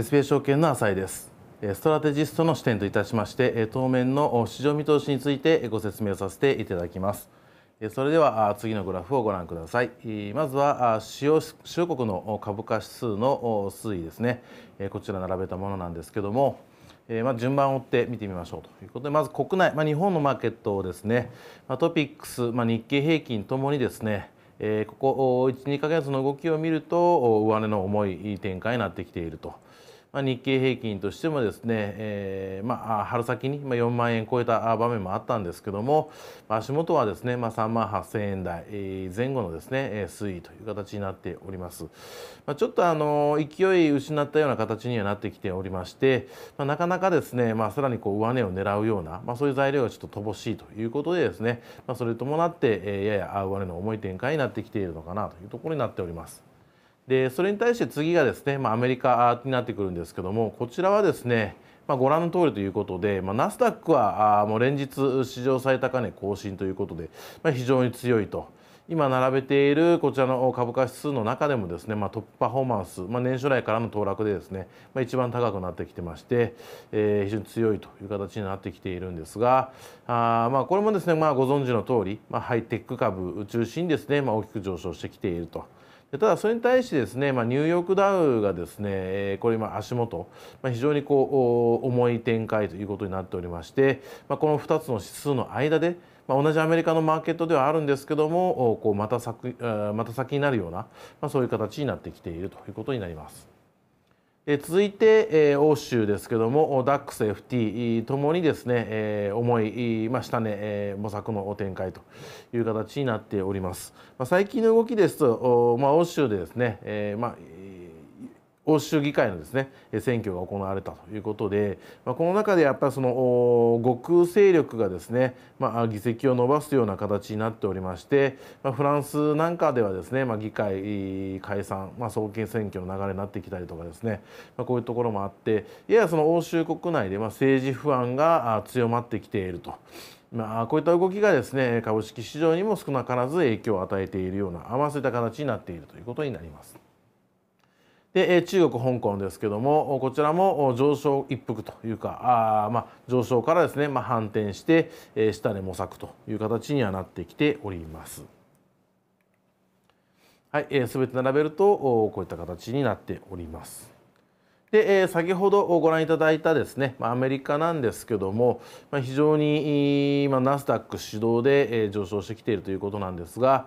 エスペ証券の浅井ですストラテジストの視点といたしまして当面の市場見通しについてご説明をさせていただきますそれでは次のグラフをご覧くださいまずは主要主要国の株価指数の推移ですねこちら並べたものなんですけどもまあ順番を追って見てみましょうということでまず国内、まあ日本のマーケットをですねトピックス、まあ日経平均ともにですねここ12か月の動きを見ると上値の重い展開になってきていると。まあ、日経平均としてもですね、えーまあ、春先に4万円超えた場面もあったんですけども足元はですね、まあ、3万8000円台前後のですね推移という形になっております、まあ、ちょっとあの勢い失ったような形にはなってきておりまして、まあ、なかなかですね、まあ、さらにこう上値を狙うような、まあ、そういう材料がちょっと乏しいということでですね、まあ、それに伴ってやや上値の重い展開になってきているのかなというところになっております。でそれに対して次がですね、まあ、アメリカになってくるんですけどもこちらはですね、まあ、ご覧の通りということで、まあ、ナスダックはあもう連日史上最高値更新ということで、まあ、非常に強いと。今並べているこちらの株価指数の中でもですね、まあ、トップパフォーマンス、まあ、年初来からの騰落でですね、まあ、一番高くなってきてまして、えー、非常に強いという形になってきているんですがあまあこれもですね、まあ、ご存知の通り、まあ、ハイテック株中心にですね、まあ、大きく上昇してきていると。ただそれに対してですね、まあ、ニューヨークダウがですねこれ今足元、まあ、非常にこう重い展開ということになっておりまして、まあ、この2つの指数の間でま同じアメリカのマーケットではあるんですけどもこうまた先また先になるような、まそういう形になってきているということになります。え続いて、え欧州ですけども DAXFT ともにですね、えー、重い、まあ、下値、えー、模索の展開という形になっております、まあ、最近の動きですと、まあ、欧州でですね、えーまあ、欧州議会のですね選挙が行われたということで、まあ、この中でやっぱりその極右勢力がですね、まあ、議席を伸ばすような形になっておりまして、まあ、フランスなんかではですね、まあ、議会解散、まあ、総選挙の流れになってきたりとかですね、まあ、こういうところもあってややその欧州国内でまあ政治不安が強まってきていると。まあ、こういった動きがですね株式市場にも少なからず影響を与えているような、合わそういった形になっているということになります。で中国香港ですけどもこちらも上昇一服というかあ、まあ、上昇からですね、まあ、反転して下で模索という形にはなってきております。はい、えー、て並べるとこういった形になっております。で、えー、先ほどご覧いただいたですね、まあ、アメリカなんですけども、まあ、非常に、ナスダック主導で、えー、上昇してきているということなんですが、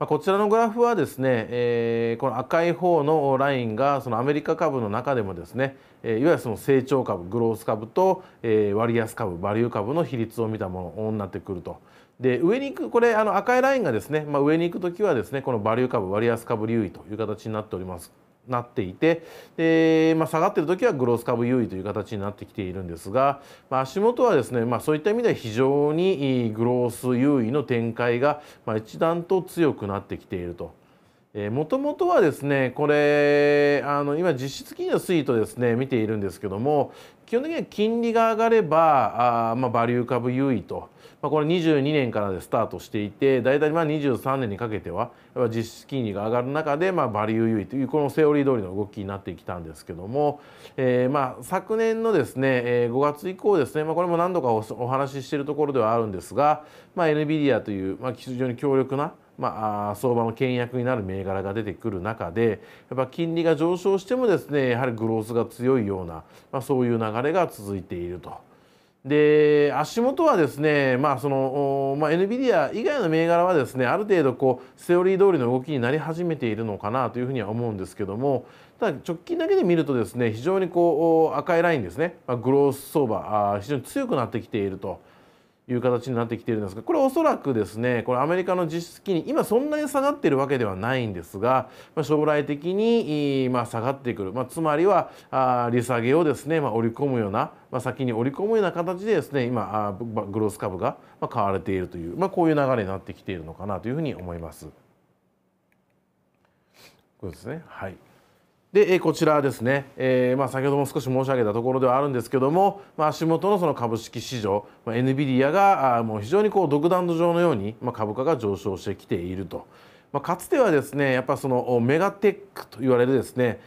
まこちらのグラフはですね、えこの赤い方のラインがそのアメリカ株の中でもですね、えいわゆるその成長株グロース株と、え割安株バリュー株の比率を見たものになってくると。で上に行くこれあの赤いラインがですね、まあ、上に行く時はですねこのバリュー株割安株留意という形になっております。なっていてで、まあ、下がってる時はグロース株優位という形になってきているんですが、まあ、足元はですね、まあ、そういった意味では非常にグロース優位の展開が、まあ、一段と強くなってきていると。もともとはですねこれあの今実質金利の推移とですね見ているんですけども基本的には金利が上がればあ、まあ、バリュー株優位と。まあ、これ22年からでスタートしていて大体まあ23年にかけては実質金利が上がる中でまあバリュー優位というこのセオリー通りの動きになってきたんですけども、えー、まあ昨年のですね5月以降ですね、まあ、これも何度かお話ししているところではあるんですが、まあ、NVIDIA という、まあ、非常に強力なまあ、相場の倹約になる銘柄が出てくる中でやっぱ金利が上昇してもですねやはりグロースが強いような、まあ、そういう流れが続いていると。で足元はですね、まあそのまあ、NVIDIA 以外の銘柄はですねある程度こうセオリー通りの動きになり始めているのかなというふうには思うんですけどもただ直近だけで見るとですね非常にこう赤いラインですね、まあ、グロース相場あ非常に強くなってきていると。いう形になってきているんですがこれおそらくですねこれアメリカの実質金利今そんなに下がっているわけではないんですが、まあ、将来的に、まあ、下がってくる、まあ、つまりはあ利下げをですね、まあ、織り込むような、まあ、先に織り込むような形でですね今あグロース株が買われているという、まあ、こういう流れになってきているのかなというふうに思います。こうですねはいでこちらですね、えー、まあ、先ほども少し申し上げたところではあるんですけども、まあ、足元のその株式市場、まあ、NVIDIA があもう非常にこう独断の上のように、ま株価が上昇してきていると。まあ、かつてはですねやっぱそのメガテックと言われるですね、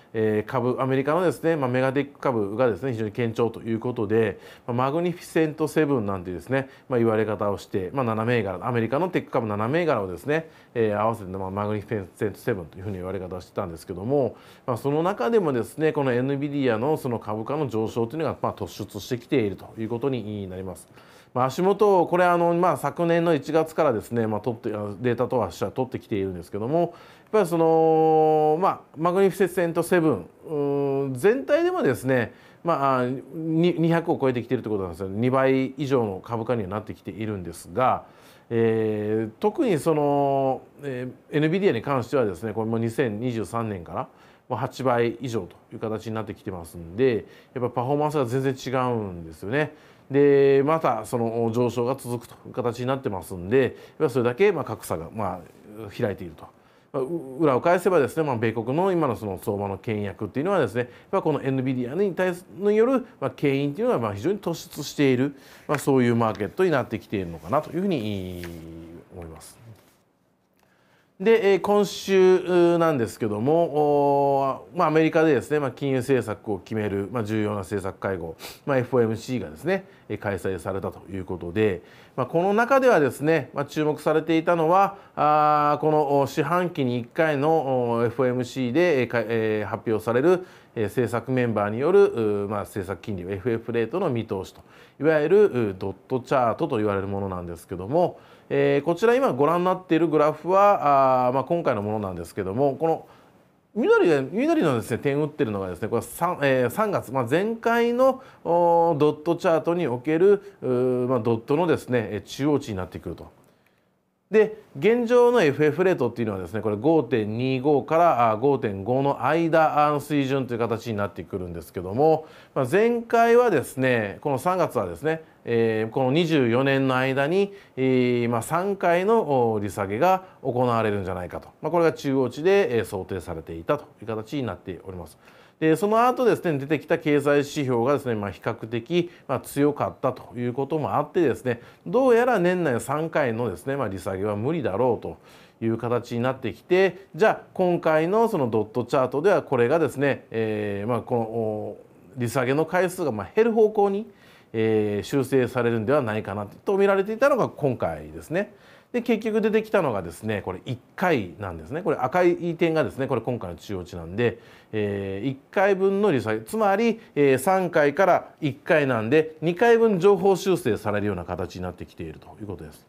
株アメリカのですね、まあ、メガテック株がですね非常に堅調ということで、まあ、マグニフィセントセブンなんてですね、まあ、言われ方をして、まあ、7銘柄アメリカのテック株7銘柄をですね、えー、合わせて、マグニフィセントセブンというふうに言われ方をしてたんですけども、まあ、その中でもですねこの NVIDIA のその株価の上昇というのが、まあ、突出してきているということになります。まあ、足元これあの、まあ、昨年の1月からですね、まあ、取ってデータとは取ってきているんですけどもやっぱりその、まあ、マグニフィセセント7うん全体でもですねまあ、200を超えてきているということなんですよ2倍以上の株価にはなってきているんですが、えー、特にその、えー、NVIDIA に関してはですねこれも2023年から8倍以上という形になってきてますんでやっぱパフォーマンスが全然違うんですよね。でまたその上昇が続くという形になってますんでそれだけま格差がま開いていると。裏を返せばですね、まあ、米国の今のその相場の倹約っていうのはですね、まあ、この NVIDIA に対すによる牽引というのはまあ非常に突出している、まあ、そういうマーケットになってきているのかなというふうに思います。で今週なんですけども、まあ、アメリカでですね、まあ、金融政策を決める、まあ、重要な政策会合、まあ、FOMC がですね開催されたということで、まあ、この中ではですね、まあ、注目されていたのはあこの四半期に1回の FOMC で、え発表される政策メンバーによる、まあ、政策金利 FF レートの見通しといわゆるドットチャートと言われるものなんですけども。えー、こちら今ご覧になっているグラフはあ、まあ、今回のものなんですけどもこの緑緑のですね点打ってるのがですねこれ 3,、えー、3月、まあ、前回のドットチャートにおけるまあ、ドットのですね中央値になってくると。で現状の FF レートっていうのはですねこれ5.25から5.5の間水準という形になってくるんですけども、まあ、前回はですねこの3月はですね、えー、この24年の間に、えー、まあ、3回の利下げが行われるんじゃないかと、まあ、これが中央値で想定されていたという形になっております。その後ですね出てきた経済指標がですね、まあ、比較的、ま強かったということもあってですねどうやら年内3回のですね、まあ、利下げは無理だろうという形になってきてじゃあ今回のそのドットチャートではこれがですね、えー、まあ、この利下げの回数がま減る方向に、えー、修正されるんではないかなと見られていたのが今回ですね。で結局出てきたのがですねこれ1回なんですねこれ赤い点がですねこれ今回の中央値なんで、えー、1回分の利下げつまり、えー、3回から1回なんで2回分情報修正されるような形になってきているということです。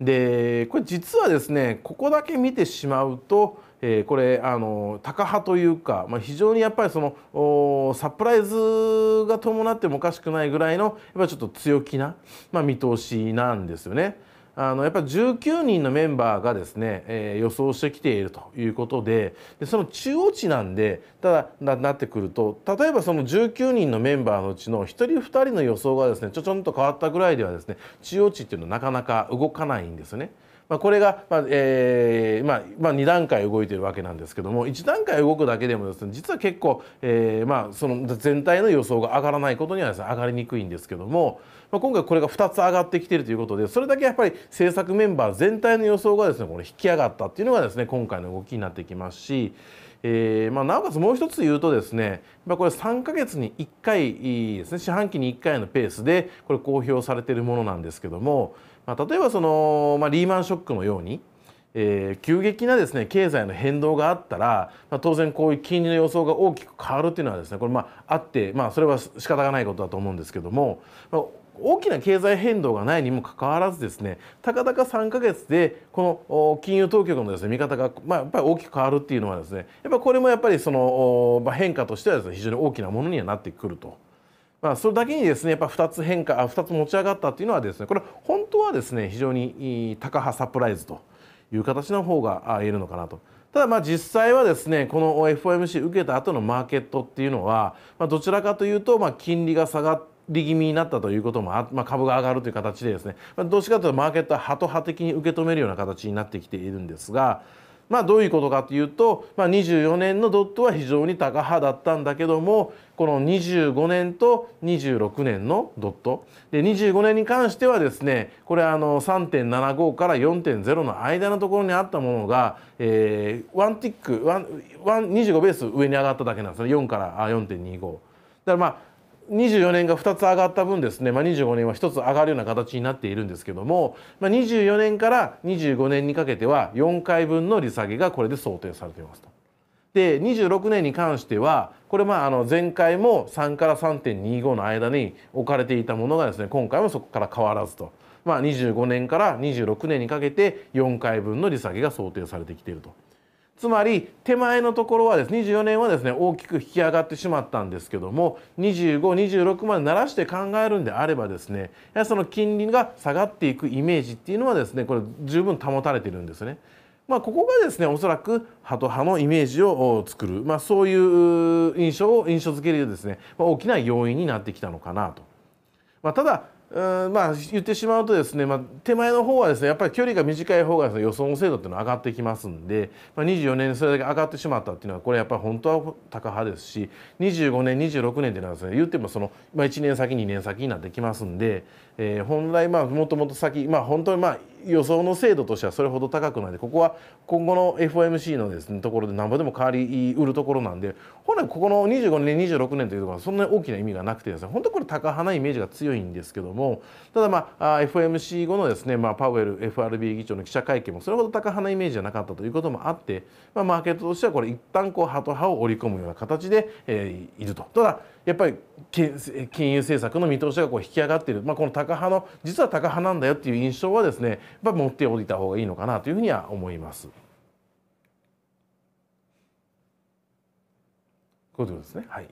でこれ実はですねここだけ見てしまうと、えー、これあの高派というか、まあ、非常にやっぱりそのサプライズが伴ってもおかしくないぐらいのやっぱちょっと強気な、まあ、見通しなんですよね。あのやっぱり19人のメンバーがですね、えー、予想してきているということででその中央値なんでただななってくると例えばその19人のメンバーのうちの1人2人の予想がですねちょちょんと変わったぐらいではですね中央値っていうのはなかなか動かないんですよね。まあ、これが、まあえーまあまあ、2段階動いてるわけなんですけども1段階動くだけでもですね実は結構、えーまあ、その全体の予想が上がらないことにはです、ね、上がりにくいんですけども、まあ、今回これが2つ上がってきてるということでそれだけやっぱり政策メンバー全体の予想がですねこれ引き上がったっていうのがですね今回の動きになってきますし。えーまあ、なおかつもう一つ言うとですね、まあ、これ3か月に1回ですね四半期に1回のペースでこれ公表されているものなんですけども、まあ、例えばその、まあ、リーマンショックのように、えー、急激なですね経済の変動があったら、まあ、当然こういう金利の予想が大きく変わるっていうのはですねこれまああって、まあ、それは仕方がないことだと思うんですけども、まあ、大きな経済変動がないにもかかわらずですねたかだか3か月でこの金融当局のですね見方が、まあ、やっぱり大きく変わるっていうのはですねやっぱこれもやっぱりその変化としてはですね非常に大きなものにはなってくると。まあ、それだけにですねやっぱ2つ変化2つ持ち上がったというのはですねこれ本当はですね非常に高波サプライズという形の方が言えるのかなと。ただまあ実際はですねこの FOMC 受けた後のマーケットっていうのは、まあ、どちらかというとまあ金利が下がり気味になったということもあ、まあ、株が上がるという形でですね、まあ、どっちかというとマーケットはハト派的に受け止めるような形になってきているんですが。まあ、どういうことかというと、まあ、24年のドットは非常に高派だったんだけども、この25年と26年のドットで25年に関してはですねこれあの3.75から4.0の間のところにあったものが、えー、1ティック25ベース上に上がっただけなんですね4から4.25。だからまあ24年が2つ上がった分ですね、まあ、25年は1つ上がるような形になっているんですけども、まあ、24年から25年にかけては4回分の利下げがこれで想定されていますと。で26年に関してはこれまああの前回も3から3.25の間に置かれていたものがですね今回もそこから変わらずと。まあ、25年から26年にかけて4回分の利下げが想定されてきているとつまり手前のところはですね24年はですね大きく引き上がってしまったんですけども2526までならして考えるんであればですねその金利が下がっていくイメージっていうのはですねこれ十分保たれてるんですね。まあ、ここがですねおそらく歯と歯のイメージを作る、まあ、そういう印象を印象づけるですね、まあ、大きな要因になってきたのかなと。まあ、ただうんまあ、言ってしまうとですね、まあ、手前の方はですねやっぱり距離が短い方がです、ね、予想の精度っていうのは上がってきますんで、まあ、24年それだけ上がってしまったっていうのはこれやっぱり本当は高派ですし25年26年っていうのはですね言ってもその、まあ、1年先2年先になってきますんで、えー、本来まあもともと先、まあ、本当にまあ予想の精度としてはそれほど高くないでここは今後の FOMC のですねところでなんぼでも変わりうるところなんで本来ここの25年26年というところはそんなに大きな意味がなくてですね本当これ高派なイメージが強いんですけども。もただ、まあ、FOMC 後のですね、まあ、パウエル FRB 議長の記者会見もそれほど高派なイメージじゃなかったということもあって、まあ、マーケットとしてはこれ一旦こう派と派を織り込むような形で、えー、いると。ただやっぱり金融政策の見通しがこう引き上がっている、まあ、この高派の実は高派なんだよっていう印象はですねやっ持っておいた方がいいのかなというふうには思います。こういうことですね。はい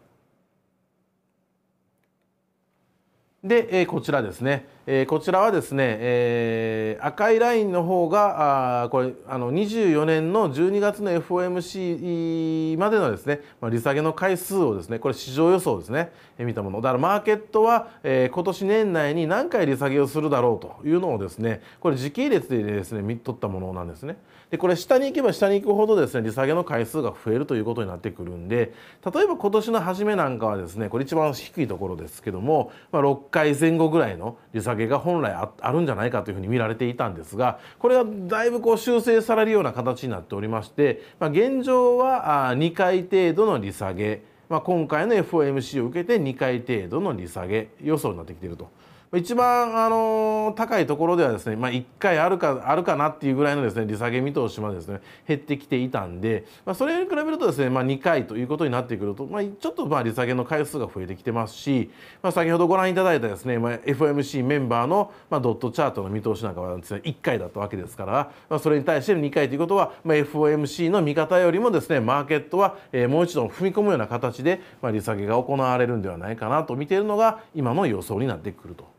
で、えこちらですねえー、こちらはですね、えー、赤いラインの方があこれあの24年の12月の FOMC までのですね、まあ、利下げの回数をですねこれ市場予想ですね、えー、見たものだからマーケットは、えー、今年年内に何回利下げをするだろうというのをですねこれ時系列でですね見とったものなんですねでこれ下に行けば下に行くほどですね利下げの回数が増えるということになってくるんで例えば今年の初めなんかはですねこれ一番低いところですけども、まあ、6回前後ぐらいの利下げげが本来あるんじゃないかというふうに見られていたんですがこれがだいぶこう修正されるような形になっておりまして、まあ、現状は2回程度の利下げ、まあ、今回の FOMC を受けて2回程度の利下げ予想になってきていると。一番、あの高いところではですね、まあ、1回あるかあるかなっていうぐらいのですね利下げ見通しまでですね減ってきていたんで、まあ、それに比べるとですね、まあ、2回ということになってくると、まあ、ちょっとまあ利下げの回数が増えてきてますし、まあ、先ほどご覧いただいたですね、まあ、FOMC メンバーのまあドットチャートの見通しなんかはですね1回だったわけですから、まあ、それに対して2回ということは、まあ、FOMC の見方よりもですねマーケットは、えもう一度踏み込むような形で、まあ、利下げが行われるんではないかなと見ているのが今の予想になってくると。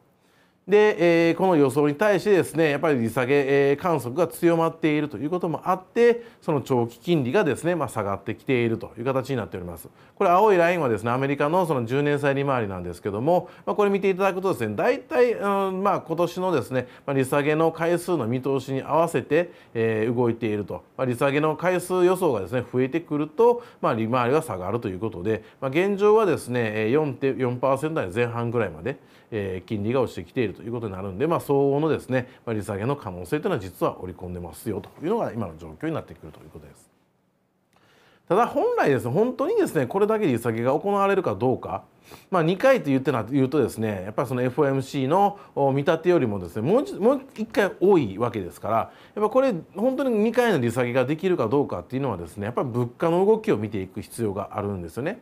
で、えー、この予想に対してですねやっぱり利下げ、えー、観測が強まっているということもあってその長期金利がですね、まあ、下がってきているという形になっておりますこれ青いラインはですねアメリカのその10年債利回りなんですけども、まあ、これ見ていただくとですね大体、うんまあ、今年のですね、まあ、利下げの回数の見通しに合わせて、えー、動いていると、まあ、利下げの回数予想がですね増えてくると、まあ、利回りは下がるということで、まあ、現状はですね4.4%台前半ぐらいまでえー、金利が落ちてきているということになるんで、まあ、相応のですね、まあ、利下げの可能性というのは実は織り込んでますよというのが今の状況になってくるということです。ただ本来ですね本当にですねこれだけ利下げが行われるかどうか、まあ、2回と言ってな言うとですねやっぱりその FOMC の見立てよりもですねもうもう1回多いわけですからやっぱこれ本当に2回の利下げができるかどうかっていうのはですねやっぱり物価の動きを見ていく必要があるんですよね。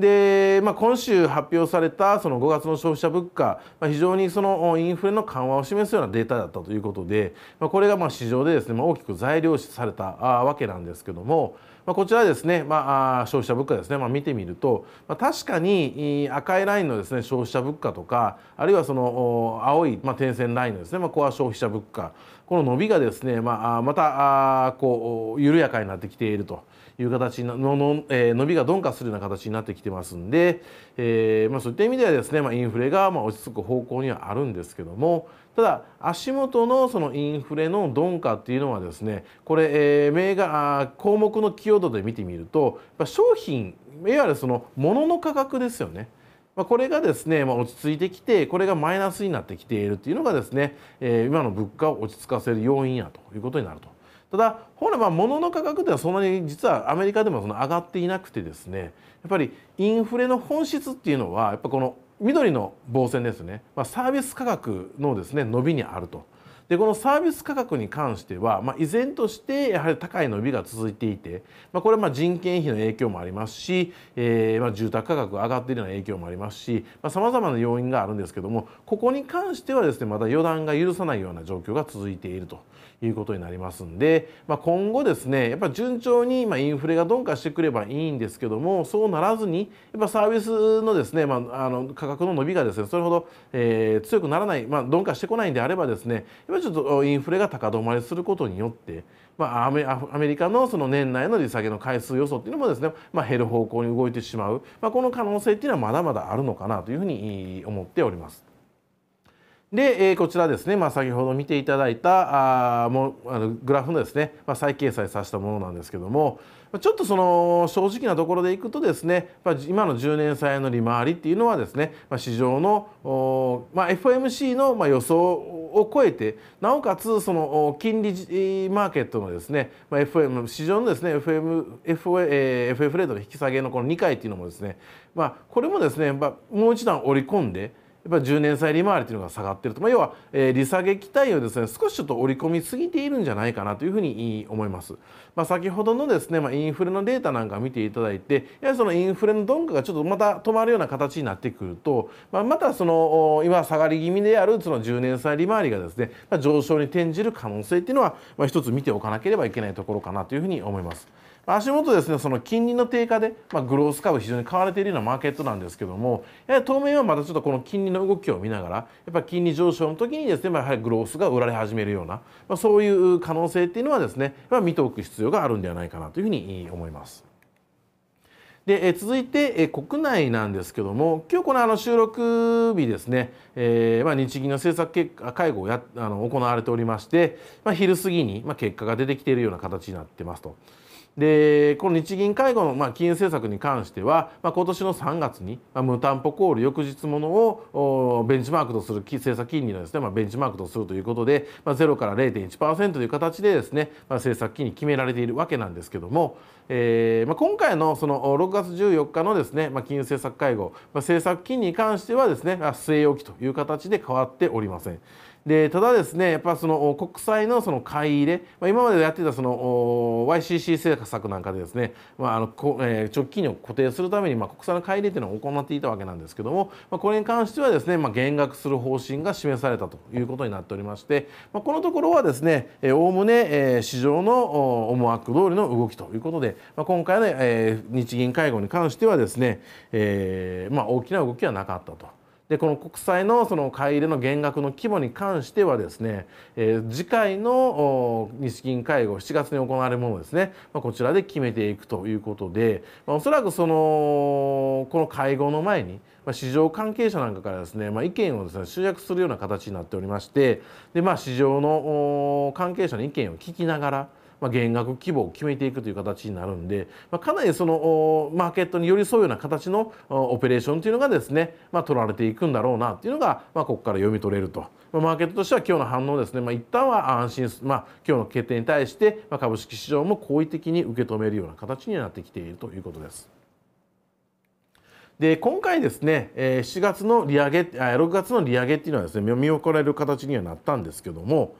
で、まあ、今週発表されたその5月の消費者物価、まあ、非常にそのインフレの緩和を示すようなデータだったということで、まあ、これがまあ市場でですね、まあ、大きく材料視されたわけなんですけども、まあ、こちらですね、まあ、消費者物価ですね、まあ、見てみると、まあ、確かに赤いラインのですね消費者物価とかあるいはその青い、まあ、点線ラインのですね、まあ、コア消費者物価この伸びがですね、まあ、またこう緩やかになってきていると。いう形のの、えー、伸びが鈍化するような形になってきてますんで、えーまあ、そういった意味ではですね、まあ、インフレがまあ落ち着く方向にはあるんですけどもただ足元のそのインフレの鈍化っていうのはですねこれ、えー、銘柄項目の寄与度で見てみると商品いわゆるその物の価格ですよね。まこれがですね、ま落ち着いてきてこれがマイナスになってきているというのがですね、え今の物価を落ち着かせる要因やということになるとただ本来まあ物の価格というのはそんなに実はアメリカでもその上がっていなくてですねやっぱりインフレの本質っていうのはやっぱこの緑の棒線ですね、まあ、サービス価格のですね伸びにあると。でこのサービス価格に関しては、まあ、依然としてやはり高い伸びが続いていて、まあ、これはまあ人件費の影響もありますし、えー、まあ住宅価格が上がっているような影響もありますしさまざ、まな要因があるんですけどもここに関してはですねまだ予断が許さないような状況が続いているということになりますんで、まあ、今後ですねやっぱ順調にインフレが鈍化してくればいいんですけどもそうならずにやっぱサービスのですね、まあ、あの価格の伸びがですねそれほど、えー、強くならない、まあ、鈍化してこないんであればですねやっぱちょっとインフレが高止まりすることによって、まあ、アメアメリカのその年内の利下げの回数予想っていうのもですね、まあ、減る方向に動いてしまう、まあ、この可能性っていうのはまだまだあるのかなというふうに思っております。で、えー、こちらですね、まあ、先ほど見ていただいたあもあのグラフのですね、まあ、再掲載させたものなんですけどもちょっとその正直なところでいくとですね、まあ、今の10年債の利回りっていうのはですね、まあ、市場の、まあ、FOMC のまあ予想を超えてなおかつその金利マーケットのですね、まあ、FM 市場のですね FM FO、えー、FF レートの引き下げのこの2回っていうのもですね、まあ、これもですね、まあ、もう一段織り込んでやっぱり10年債利回りというのが下がっていると、まあ、要は、えー、利下げ期待をですね少しちょっと織り込みすぎているんじゃないかなというふうに思います。まあ、先ほどのですね、まあ、インフレのデータなんか見ていただいてやはりそのインフレの鈍化がちょっとまた止まるような形になってくると、まあ、またその今下がり気味であるその10年債利回りがですね、まあ、上昇に転じる可能性っていうのは、まあ、一つ見ておかなければいけないところかなというふうに思います。足元ですねその金利の低下で、まあ、グロース株非常に買われているようなマーケットなんですけどもやはり当面はまたちょっとこの金利の動きを見ながらやっぱ金利上昇の時にですね、まあ、やはりグロースが売られ始めるような、まあ、そういう可能性っていうのはですね、まあ、見ておく必要があるんではないかなというふうに思います。で、え続いて、え国内なんですけども今日このあの収録日ですね、えー、まあ、日銀の政策結果会合をやあの行われておりまして、まあ、昼過ぎに、まあ、結果が出てきているような形になってますと。でこの日銀会合のまあ金融政策に関しては、まあ、今年の3月に、まあ、無担保コール翌日ものをベンチマークとする政策金利のですね、まあ、ベンチマークとするということで、まあ、0から0.1%という形でですね、まあ、政策金利決められているわけなんですけども、えーまあ、今回のその6月14日のですね、まあ、金融政策会合、まあ、政策金利に関してはですね、まあ、据え置きという形で変わっておりません。でただですねやっぱその国債のその買い入れ、まあ、今までやってたその YCC 政策なんかでですね、まああのこえー、直近を固定するためにまあ国債の買い入れというのを行っていたわけなんですけども、まあ、これに関してはですね、まあ、減額する方針が示されたということになっておりまして、まあ、このところはですねおおむね、え市場の思惑通りの動きということで、まあ、今回の、え日銀会合に関してはですね、えーまあ、大きな動きはなかったと。でこの国債のその買い入れの減額の規模に関してはですね、えー、次回の日銀会合7月に行われるものですね、まあ、こちらで決めていくということで、まあ、おそらくそのこの会合の前に、まあ、市場関係者なんかからですね、まあ、意見をですね集約するような形になっておりましてで、まあ、市場の関係者の意見を聞きながらまあ、減額規模を決めていくという形になるんで、まあ、かなりそのマーケットに寄り添うような形のオペレーションというのがですね、まあ、取られていくんだろうなというのが、まあ、ここから読み取れると、まあ、マーケットとしては今日の反応ですね、まあ、一旦は安心、まあ、今日の決定に対して、まあ、株式市場も好意的に受け止めるような形になってきているということです。で今回ですね、え7月の利上げ6月の利上げっていうのはですね見送られる形にはなったんですけども、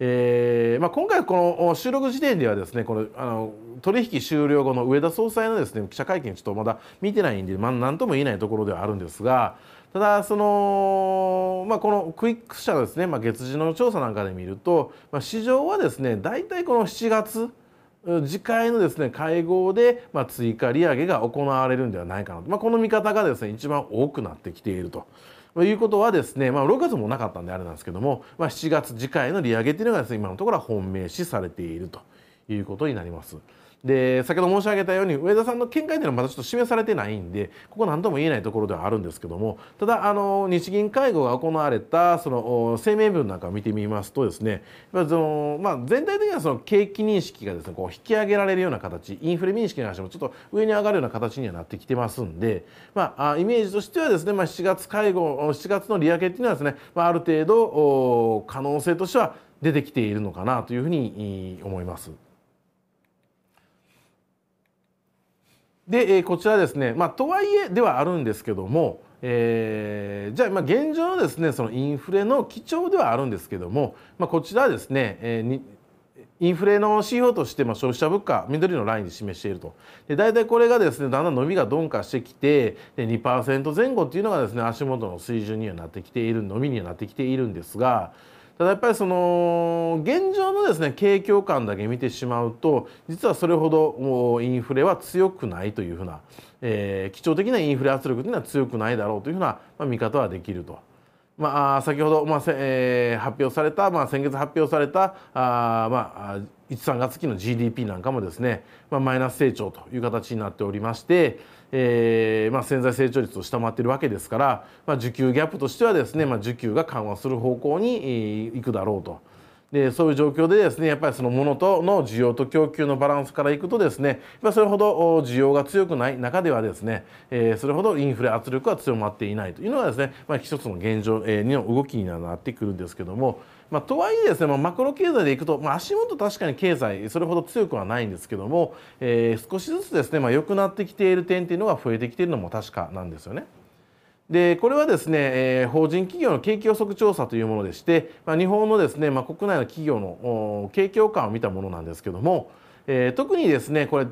えーまあ、今回この収録時点ではですねこのあの取引終了後の上田総裁のですね記者会見ちょっとまだ見てないんで、まあ、何とも言えないところではあるんですがただその、まあ、このクイック社のですね、まあ、月次の調査なんかで見ると、まあ、市場はですね大体この7月次回のですね会合で、まあ、追加利上げが行われるんではないかなと、まあ、この見方がですね一番多くなってきていると。ということはですね、まあ、6月もなかったんであれなんですけども、まあ、7月次回の利上げっていうのがですね今のところは本命視されているということになります。で先ほど申し上げたように上田さんの見解というのはまだちょっと示されてないんでここ何とも言えないところではあるんですけどもただあの日銀会合が行われたその声明文なんかを見てみますとですねその、まあ、全体的にはその景気認識がですねこう引き上げられるような形インフレ認識の話もちょっと上に上がるような形にはなってきてますんで、まあ、イメージとしてはですね、まあ、7月会合7月の利上げっていうのはですね、まあ、ある程度可能性としては出てきているのかなというふうに思います。で、えこちらですね、まあ、とはいえではあるんですけども、えー、じゃあま現状のですねそのインフレの基調ではあるんですけども、まあ、こちらはですね、えーインフレの指標としてま消費者物価緑のラインで示しているとで大体これがですねだんだん伸びが鈍化してきてで2%前後っていうのがですね足元の水準にはなってきている伸びにはなってきているんですがただやっぱりその現状のですね景況感だけ見てしまうと実はそれほどインフレは強くないというふうな、えー、基調的なインフレ圧力というのは強くないだろうというふうな、まあ、見方はできると。まあ、先ほど、まあえー、発表された、まあ、先月発表されたあ、まあ、13月期の GDP なんかもですね、まあ、マイナス成長という形になっておりまして、えーまあ、潜在成長率を下回っているわけですから、まあ、需給ギャップとしてはですね、まあ、需給が緩和する方向にいくだろうと。でそういう状況でですねやっぱりその物との需要と供給のバランスからいくとですねそれほど需要が強くない中ではですね、えー、それほどインフレ圧力は強まっていないというのがですね、まあ、一つの現状、えの動きにはなってくるんですけども。まあ、とはいえですね、まあ、マクロ経済でいくと、まあ、足元確かに経済それほど強くはないんですけども、えー、少しずつですね、まあ、良くなってきている点っていうのが増えてきているのも確かなんですよね。でこれはですね、えー、法人企業の景気予測調査というものでして、まあ、日本のですね、まあ、国内の企業の景況感を見たものなんですけども、えー、特にですねこれ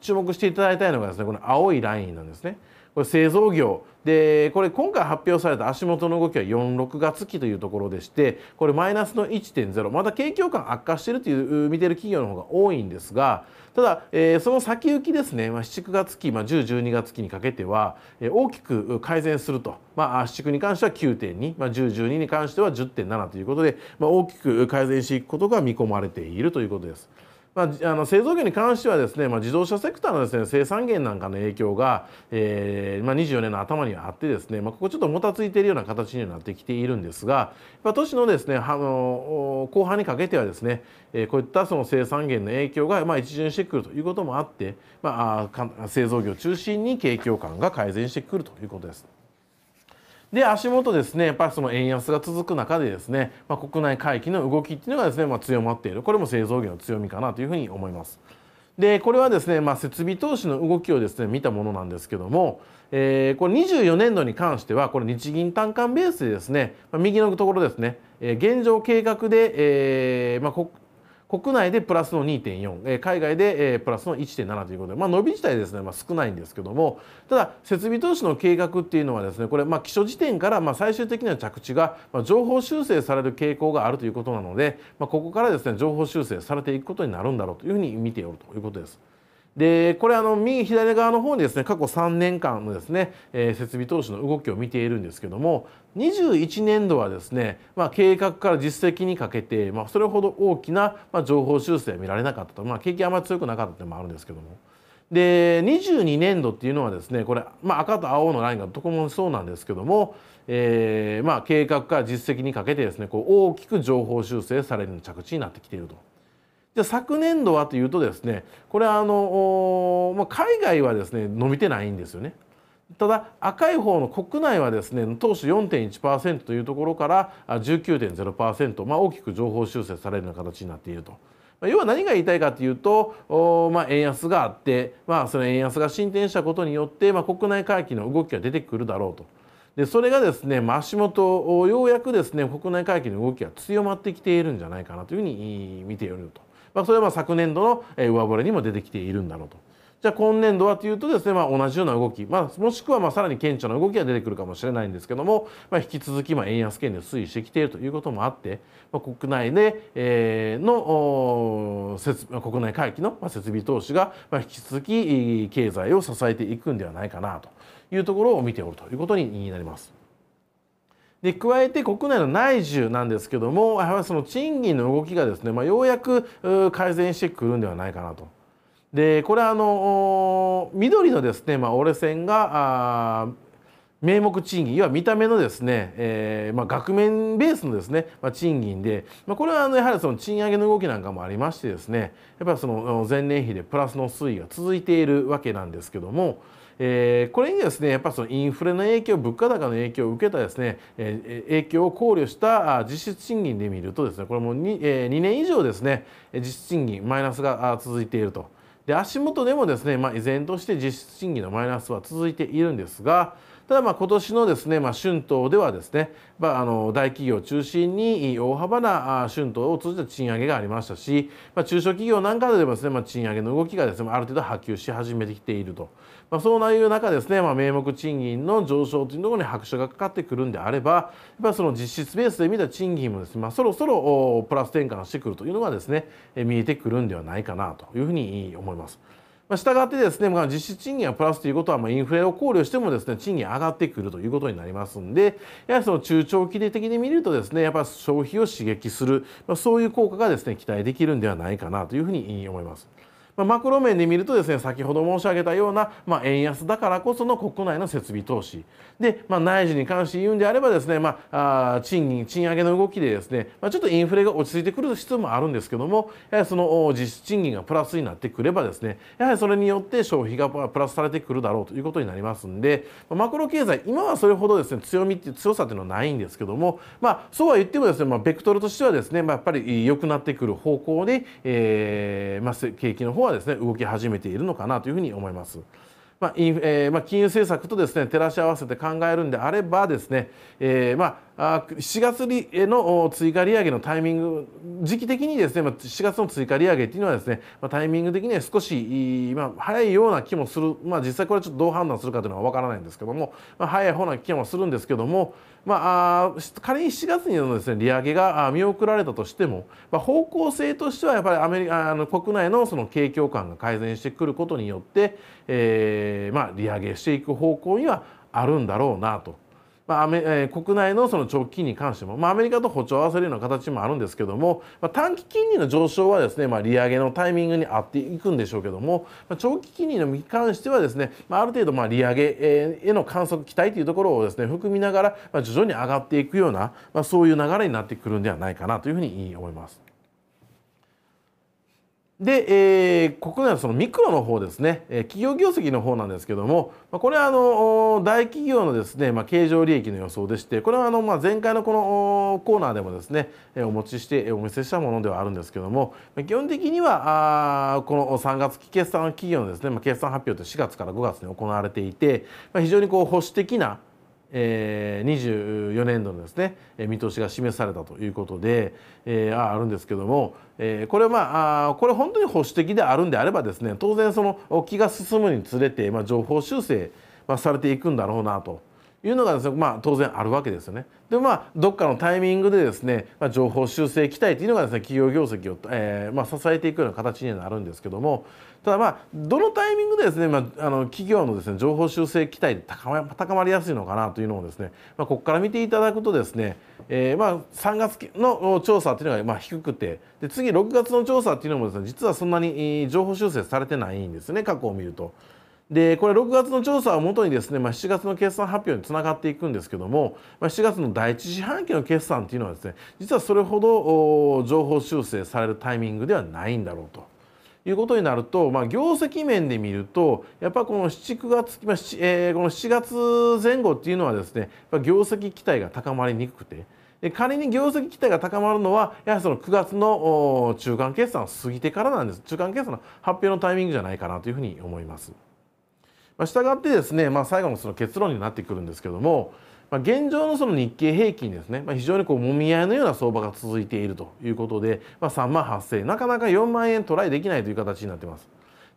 注目していただきたいのがですねこの青いラインなんですね。これ製造業でこれ今回発表された足元の動きは46月期というところでしてこれマイナスの1.0また景況感悪化しているという見てる企業の方が多いんですがただ、えー、その先行きですね、まあ、7月期、まあ、10、12月期にかけては、えー、大きく改善すると、まあ、縮に関しては9.2、まあ、10、12に関しては10.7ということで、まあ、大きく改善していくことが見込まれているということです。まあ、あの製造業に関してはですね、まあ、自動車セクターのですね生産源なんかの影響が、えーまあ、24年の頭にはあってですね、まあ、ここちょっともたついているような形になってきているんですが、都市のですねの後半にかけてはですね、えー、こういったその生産源の影響が、まあ、一巡してくるということもあって、まあ、製造業中心に景況感が改善してくるということです。で足元ですねやっぱりその円安が続く中でですね、まあ、国内回帰の動きっていうのがですね、まあ、強まっているこれも製造業の強みかなというふうに思います。でこれはですね、まあ、設備投資の動きをですね見たものなんですけども、えー、これ24年度に関してはこれ日銀単管ベースでですね、まあ、右のところですね、えー、現状計画で、えーまあ、国内でプラスの2.4、えー、海外で、えー、プラスの1.7ということで、まあ、伸び自体ですね、まあ、少ないんですけどもただ設備投資の計画っていうのはですねこれ、まあ、起初時点から、まあ、最終的な着地が、まあ、情報修正される傾向があるということなので、まあ、ここからですね情報修正されていくことになるんだろうというふうに見ておるということです。でこれあの右左側の方にですね過去3年間のですね、えー、設備投資の動きを見ているんですけども21年度はですね、まあ、計画から実績にかけて、まあ、それほど大きな、まあ、情報修正は見られなかったと、まあ、景気あまり強くなかったというのもあるんですけども。で22年度っていうのはですねこれ、まあ、赤と青のラインがどこもそうなんですけども、えーまあ、計画から実績にかけてですねこう大きく情報修正される着地になってきていると。じゃ昨年度はというとですねこれはあの、まあ、海外はですね伸びてないんですよね。ただ赤い方の国内はですね当初4.1%というところから19.0%、まあ、大きく情報修正されるような形になっていると。要は何が言いたいかというと、まあ、円安があって、まあ、その円安が進展したことによって、まあ、国内回帰の動きが出てくるだろうと。でそれがですね、まあ、足元ようやくですね国内回帰の動きが強まってきているんじゃないかなというふうに見ておると。まあ、それはまあ昨年度の上振れにも出てきているんだろうと。じゃあ今年度はというとですね、まあ、同じような動き、まあ、もしくはまあさらに顕著な動きが出てくるかもしれないんですけども、まあ、引き続きまあ円安圏で推移してきているということもあって、まあ、国内で、えー、の設国内回帰の設備投資がまあ引き続き経済を支えていくんではないかなというところを見ておるということになります。で加えて国内の内需なんですけどもやはりその賃金の動きがですね、まあ、ようやく改善してくるんではないかなと。でこれはあの緑のですね、まあ、折れ線が名目賃金いわ見た目のですね、えーまあ、額面ベースのですね、まあ、賃金で、まあ、これはあのやはりその賃上げの動きなんかもありましてですねやっぱりその前年比でプラスの推移が続いているわけなんですけども、えー、これにですねやっぱそのインフレの影響物価高の影響を受けたですね、えー、影響を考慮した実質賃金で見るとですねこれも 2,、えー、2年以上ですね実質賃金マイナスが続いていると。で足元でもですね、まあ、依然として実質賃金のマイナスは続いているんですが、ただまあ今年のですね、まあ、春闘ではですね、まあ、あの大企業中心に大幅な春闘を通じた賃上げがありましたし、まあ、中小企業なんかでもですね、まあ、賃上げの動きがですねある程度波及し始めてきていると、まあ、そういう中ですね、まあ、名目賃金の上昇というところに拍車がかかってくるんであればやっぱその実質ベースで見た賃金もですね、まあ、そろそろプラス転換してくるというのがですね見えてくるんではないかなというふうに思います。ましたがってですね、まあ、実質賃金はプラスということは、まインフレを考慮してもですね、賃金上がってくるということになりますんで、やはりその中長期的に見るとですね、やっぱ消費を刺激する、まあ、そういう効果がですね、期待できるんではないかなというふうに思います。まマクロ面で見るとですね先ほど申し上げたような、まあ、円安だからこその国内の設備投資、で、まあ、内需に関して言うんであればですね、まあ、賃金賃上げの動きでですね、まあ、ちょっとインフレが落ち着いてくる必要もあるんですけどもやはりその実質賃金がプラスになってくればですねやはりそれによって消費がプラスされてくるだろうということになりますんでマクロ経済今はそれほどですね強みって強さっていうのはないんですけども、まあ、そうは言ってもですね、まあ、ベクトルとしてはですね、まあ、やっぱり良くなってくる方向で、えーまあ、景気の方はですね動き始めているのかなというふうに思います。まあえーまあ、金融政策とですね照らし合わせて考えるんであればですね、えーまあ、7月利の追加利上げのタイミング時期的にですね7月の追加利上げというのはですねタイミング的には少し早いような気もする、まあ、実際これはちょっとどう判断するかというのは分からないんですけども、まあ、早い方な気もするんですけども、まあ、仮に7月にのです、ね、利上げが見送られたとしても、まあ、方向性としてはやっぱりアメリカあの国内のその景況感が改善してくることによって、えーまあ、利上げしていく方向にはあるんだろうなと。まあアメえー、国内のその長期金利に関しても、まあ、アメリカと歩調を合わせるような形もあるんですけども、まあ、短期金利の上昇はですね、まあ、利上げのタイミングに合っていくんでしょうけども、まあ、長期金利に関してはですね、まあ、ある程度まあ利上げへの観測期待というところをですね含みながら、まあ、徐々に上がっていくような、まあ、そういう流れになってくるんではないかなというふうに思います。で、えー、国内はそのミクロの方ですね、えー、企業業績の方なんですけども、まあ、これはあの大企業のですね、まあ、経常利益の予想でして、これはあのまあ前回のこのコーナーでもですね、お持ちしてお見せしたものではあるんですけども、基本的にはあこの3月期決算企業のですね、まあ、決算発表って4月から5月に行われていて、まあ、非常にこう保守的なえ24年度のですね見通しが示されたということで、えああるんですけども、えこれまあこれ本当に保守的であるんであればですね当然その気が進むにつれて、ま情報修正、まされていくんだろうなと。いうのがですね、まあ、当然あるわけですよね。でまあどっかのタイミングでですね、まあ、情報修正期待というのがですね企業業績を、えーまあ、支えていくような形になるんですけどもただまあどのタイミングでですね、まあ、あの企業のですね情報修正期待高ま高まりやすいのかなというのをですね、まあ、ここから見ていただくとですね、えー、まあ3月の調査というのがまあ低くてで次6月の調査というのもですね実はそんなに情報修正されてないんですね過去を見ると。でこれ6月の調査をもとにですね、まあ、7月の決算発表につながっていくんですけども、まあ、7月の第1四半期の決算というのはですね実はそれほど情報修正されるタイミングではないんだろうと。いうことになると、まあ、業績面で見るとやっぱこの7月、まあえー、この7月前後っていうのはですね業績期待が高まりにくくてで仮に業績期待が高まるのはやはりその9月の中間決算を過ぎてからなんです中間決算の発表のタイミングじゃないかなというふうに思います。まあ、したがってですね、まあ、最後のその結論になってくるんですけども、まあ、現状のその日経平均ですね、まあ、非常にもみ合いのような相場が続いているということで、まあ、3万8,000なかなか4万円トライできないという形になっています。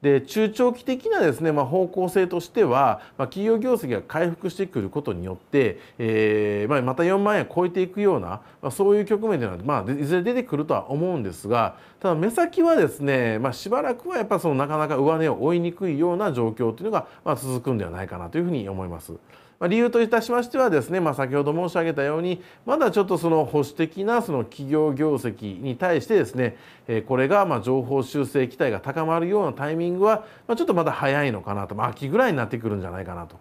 で中長期的なですね、まあ、方向性としては、まあ、企業業績が回復してくることによって、えーまあ、また4万円を超えていくような、まあ、そういう局面というのは、まあ、いずれ出てくるとは思うんですがただ目先はですね、まあ、しばらくはやっぱそのなかなか上値を追いにくいような状況というのが、まあ、続くんではないかなというふうに思います。まあ、理由といたしましてはですね、まあ、先ほど申し上げたようにまだちょっとその保守的なその企業業績に対してですね、えこれがま情報修正期待が高まるようなタイミングは、まちょっとまだ早いのかなと、まあ、秋ぐらいになってくるんじゃないかなと。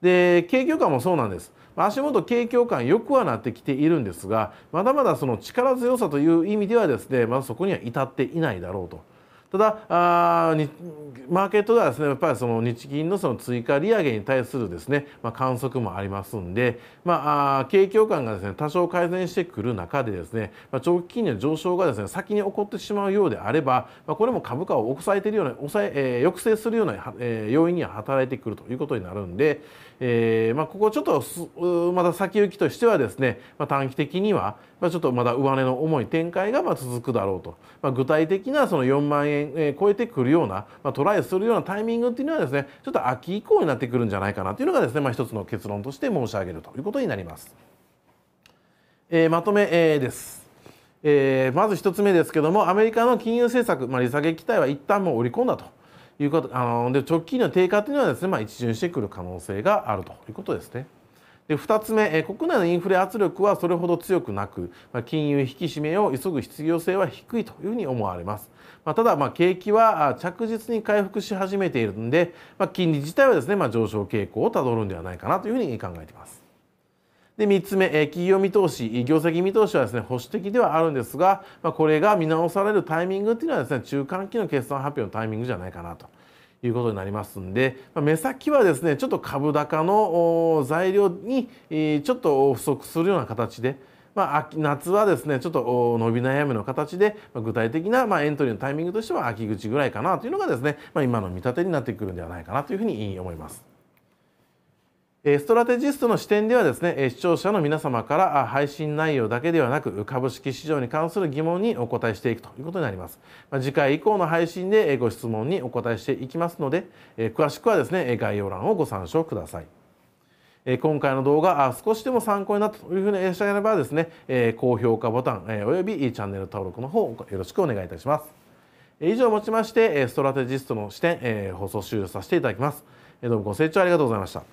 で景況感もそうなんです。足元景況感よくはなってきているんですがまだまだその力強さという意味ではですねまだそこには至っていないだろうと。ただあにマーケットではですねやっぱりその日銀のその追加利上げに対するですね、まあ、観測もありますんで、まあ、景況感がですね多少改善してくる中でですね、まあ、長期金利の上昇がですね先に起こってしまうようであれば、まあ、これも株価を抑えているような抑え、えー、抑制するような、えー、要因には働いてくるということになるんで。えーまあ、ここちょっとまだ先行きとしてはですね、まあ、短期的には、まあ、ちょっとまだ上値の重い展開がまあ続くだろうと、まあ、具体的なその4万円超えてくるような、まあ、トライするようなタイミングっていうのはですねちょっと秋以降になってくるんじゃないかなというのがですね、まあ、一つの結論として申し上げるということになります。えー、まとめ、えー、です。えー、まず1つ目ですけどもアメリカの金融政策、まあ、利下げ期待は一旦もう織り込んだと。いうことあので直近の低下というのはですね、まあ、一巡してくる可能性があるということですね。で2つ目、国内のインフレ圧力はそれほど強くなく、まあ、金融引き締めを急ぐ必要性は低いというふうに思われます。まあ、ただ、まあ、景気は着実に回復し始めているので、まあ、金利自体はですね、まあ、上昇傾向をたどるんではないかなというふうに考えています。で3つ目、え企業見通し業績見通しはですね保守的ではあるんですが、まあ、これが見直されるタイミングっていうのはですね中間期の決算発表のタイミングじゃないかなと。いうことになりますんで、まあ、目先はですねちょっと株高の材料に、ちょっと不足するような形で、まあ、夏はですねちょっと伸び悩みの形で、まあ、具体的な、まあ、エントリーのタイミングとしては秋口ぐらいかなというのがですね、まあ、今の見立てになってくるんではないかなというふうに思います。ストラテジストの視点ではですね視聴者の皆様から配信内容だけではなく株式市場に関する疑問にお答えしていくということになります次回以降の配信でご質問にお答えしていきますので詳しくはですね概要欄をご参照ください今回の動画少しでも参考になったというふうに申しっしゃればですね高評価ボタンおよびチャンネル登録の方よろしくお願いいたします以上をもちましてストラテジストの視点放送終了させていただきますどうもご清聴ありがとうございました